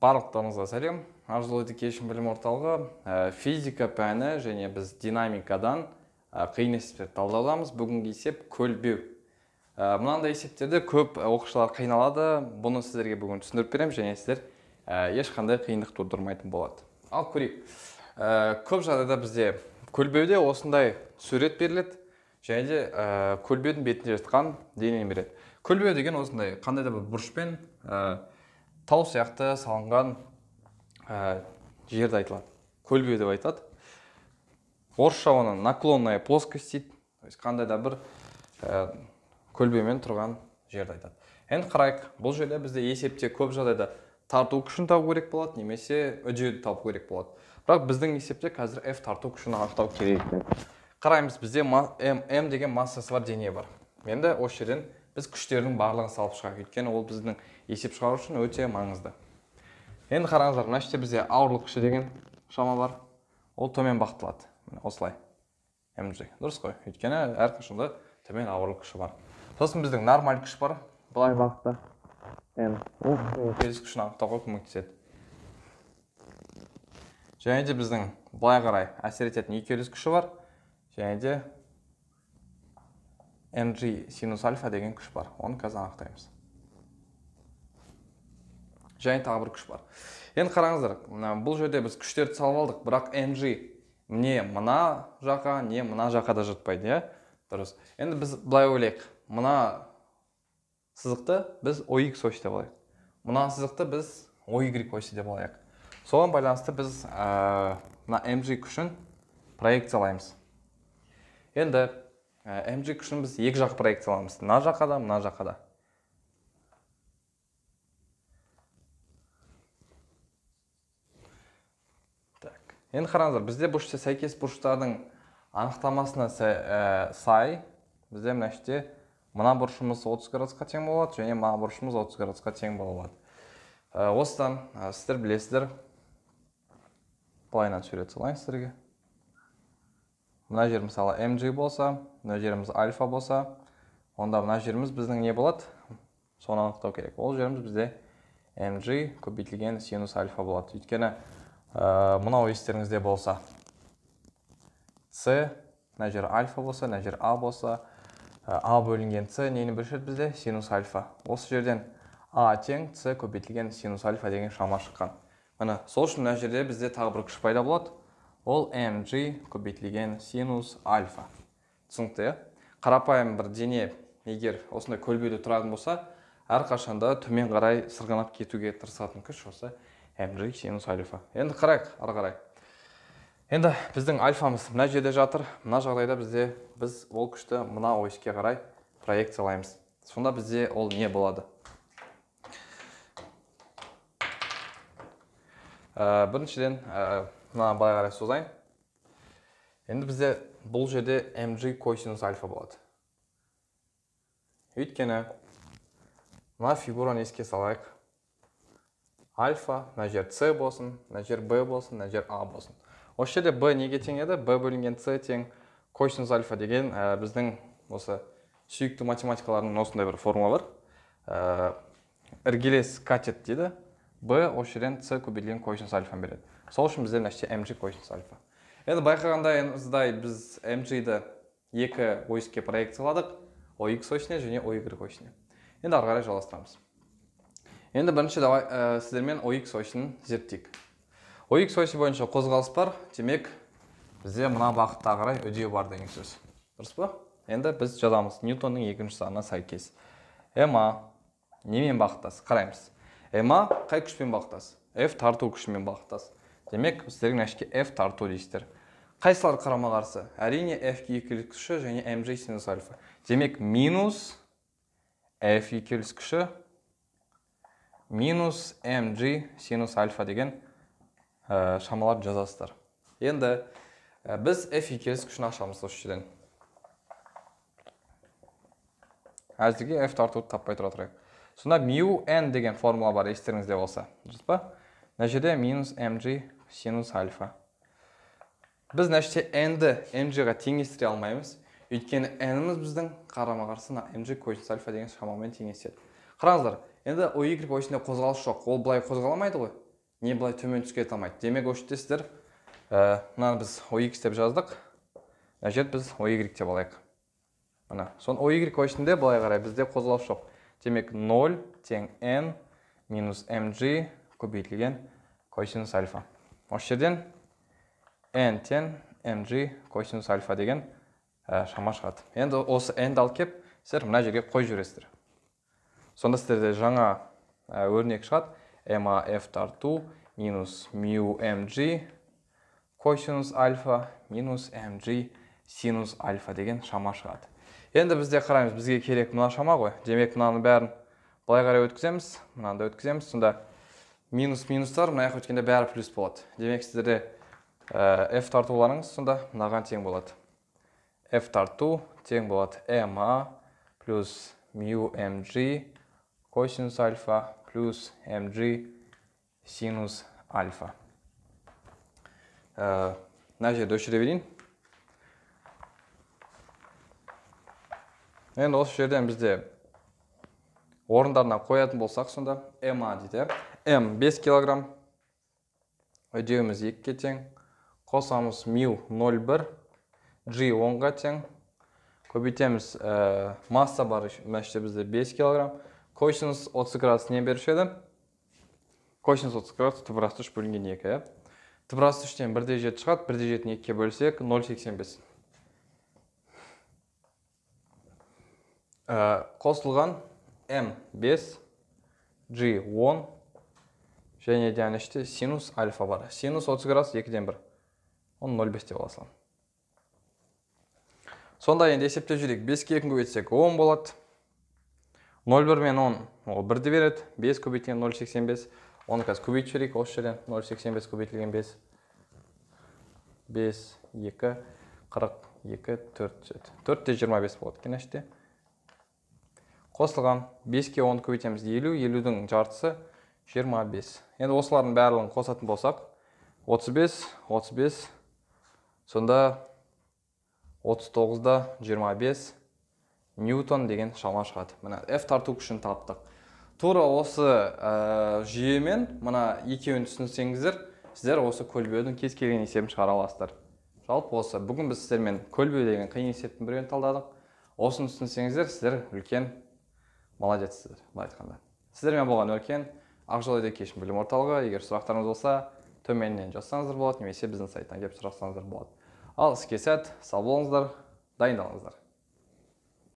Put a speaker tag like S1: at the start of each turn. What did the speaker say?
S1: барлықтарыңызға сәлем ақжол эдюкейшн білім орталығы ә, физика пәні және біз динамикадан ә, қиын есептерді талдаудамыз бүгінгі есеп көлбеу ә, мынандай есептерде көп оқушылар қиналады бұны сіздерге бүгін түсіндіріп беремін және сіздер ешқандай қиындық тудырмайтын болады ал көрейік көп жағдайда бізде көлбеуде осындай сурет беріледі және де көлбеудің бетінде жатқан денені береді көлбеу деген осындай қандай да бір бұрышпен тау сияқты салынған ә, жерді айтылады көлбеу деп айтады орысша оны наклонная плоскость дейді то есть қандай да бір ә, көлбеумен тұрған жерді айтады енді қарайық бұл жерде бізде есепте көп жағдайда тарту күшін табу керек болады немесе үдеуді табу керек болады бірақ біздің есепте қазір f тарту күшін анықтау керек қараймыз бізде м, деген массасы бар дене бар енді осы жерден біз күштердің барлығын салып шығайық өйткені ол біздің есеп шығару үшін өте маңызды енді қараңыздар мына жерде бізде ауырлық күші деген шама бар ол төмен бағытталады міне осылай мж дұрыс қой өйткені әрқашанда төмен ауырлық күші бар сосын біздің нормаль күш бар былай бағытта күшін анықтауға көмектеседі және де біздің былай қарай әсер ететін екі күші бар және де NG синус альфа деген күш бар оны қазір анықтаймыз және тағы бір күш бар енді қараңыздар бұл жерде біз күштерді салып алдық бірақ NG не мына жаққа не мына жаққа да жатпайды иә дұрыс енді біз былай ойлайық мына сызықты біз ox осі деп алайық мына сызықты біз y осі деп алайық соған байланысты біз мына mg күшін проекциялаймыз енді ә, mg күшін біз екі жақ проекцияламыз мына жаққа да мына жаққа да так енді қараңыздар бізде бұл сәйкес бұрыштардың анықтамасына сай, ә, сай бізде мына жерде мына бұрышымыз 30 градусқа тең болады және мына бұрышымыз 30 градусқа тең бола алады ә, осыдан ә, сіздер білесіздер былайынан сурет салайын сіздерге мына жер мысалы mg болса мына жеріміз альфа болса онда мына жеріміз біздің не болады соны анықтау керек ол жеріміз бізде mg көбейтілген синус альфа болады өйткені ә, мынау естеріңізде болса c мына жер альфа болса мына жер а болса э, а бөлінген c, нені бөлшеді бізде синус альфа осы жерден а тең c көбейтілген синус альфа деген шама шыққан міне сол үшін мына жерде бізде тағы бір күш пайда болады ол mg көбейтілген синус альфа түсінікті иә? қарапайым бір дене егер осындай көлбеуде тұратын болса әрқашанда төмен қарай сырғанап кетуге тырысатын күш осы mg синус альфа енді қарайық ары қарай енді біздің альфамыз мына жерде жатыр мына жағдайда бізде біз ол күшті мына оське қарай проекциялаймыз сонда бізде ол не болады ә, біріншіден ә, мына былай қарай созайын енді бізде бұл жерде mg косинус альфа болады өйткені мына фигураны еске салайық альфа мына жер c болсын мына жер б болсын мына жер а болсын осы жерде б неге тең еді б бөлінген c тең косинус альфа деген ә, біздің осы сүйікті математикалардың осындай бір формула бар ә, іргелес катет дейді б осы жерден с көбейтілген косинус альфаны береді сол үшін бізде мына жерде mg косинус альфа енді байқағандайыңыздай біз mg-ді екі оське проекцияладық ox осіне және oy осіне енді ары қарай жалғастырамыз енді бірінші давай ә, сіздермен ox осін зерттейік ox осі бойынша қозғалыс бар демек бізде мына бағытта қарай үдеу бар деген сөз дұрыс па енді біз жазамыз ньютонның екінші заңына сәйкес ма немен бағыттас қараймыз ма қай күшпен бағыттас f тарту күшімен бағыттас демек сіздердің әшке f тарту дейсіздер қайсылар қарама қарсы әрине f күші және mj синус альфа демек минус f күші минус mg синус альфа деген ә, шамаларды жазасыздар енді біз f күшін ашамыз осы жерден әзірге f тартуды таппай тұра тұрайық сонда мю n деген формула бар естеріңізде болса дұрыс па мына жерде минус mg синус альфа біз нәште n-ді mg-ға теңестіре алмаймыз өйткені n-іміз біздің қарама қарсы mg косинус альфа деген шамамен теңеседі қараңыздар енді о y осінде қозғалыс жоқ ол былай қозғаламайды ғой не былай төмен түске алмайды демек осы жерде сіздер э, мынаны біз о x деп жаздық мына жерді біз о y деп алайық міне сон о y осінде былай қарай бізде қозғалыс жоқ демек 0 тең n минус mg көбейтілген косинус альфа осы жерден n тең mg косинус альфа деген шама шығады енді осы нді алып келіп сіздер мына жерге қойып жібересіздер сонда сіздерде жаңа өрнек шығады maf тарту минус мю mg косинус альфа минус mg синус альфа деген шама шығады енді бізде қараймыз бізге керек мына шама ғой демек мынаның бәрін былай қарай өткіземіз мынаны да өткіземіз сонда минус минустар мына жаққа өткенде бәрі плюс болады демек сіздерде э, f тартуларыңыз сонда мынаған тең болады f тарту тең болады ma плюс мю mg косинус альфа плюс mg синус альфа мына э, жерді өшіре берейін енді осы жерден бізде орындарына қоятын болсақ сонда ма дейді м 5 килограмм үдеуіміз 2-ге тең қосамыз мю 0,1 g 10-ға тең көбейтеміз ә, масса бар мәште бізде 5 килограмм косинус 30 градус не берішеді? косинус 30 градус түбірасты 3 бөлінген 2 иә түбірасты 1 де 7 шығады 1 де 7-ні 2-ге бөлсек 0,85 ә, э, қосылған м 5 g 10 Және де әнішті синус альфа бар. Синус 30 градус 2-ден 1. Оны 0,5-те бола салам. Сонда енді есептеп жүрек. 5-ке екін көбетсек 10 болады. 0,1 мен 10. Ол ді береді. 5 көбеттен 0,85. Оны қаз көбет жүрек. Ол шырен 0,85 көбетілген 5. 5, 2, 42, 4, 4. 4 де 25 болады кен әште. Қосылған 5-ке 10 көбетеміз 50. 50-дің жартысы 25 енді осылардың барлығын қосатын болсақ 35 35 сонда 39-да 25 ньютон деген шама шығады мына f тарту күшін таптық тура осы ә, жүйемен мына екеуін түсінсеңіздер сіздер осы көлбеудің кез келген есебін шығара аласыздар жалпы осы бүгін біз сіздермен көлбеу деген қиын есептің біреуін талдадық осыны түсінсеңіздер сіздер үлкен молодецсіздер былай айтқанда сіздермен болған өркен ақжол кешін білім орталығы егер сұрақтарыңыз болса төменнен жазсаңыздар болады немесе біздің сайттан келіп сұрасаңыздар болады ал іске сәт сау болыңыздар дайындалыңыздар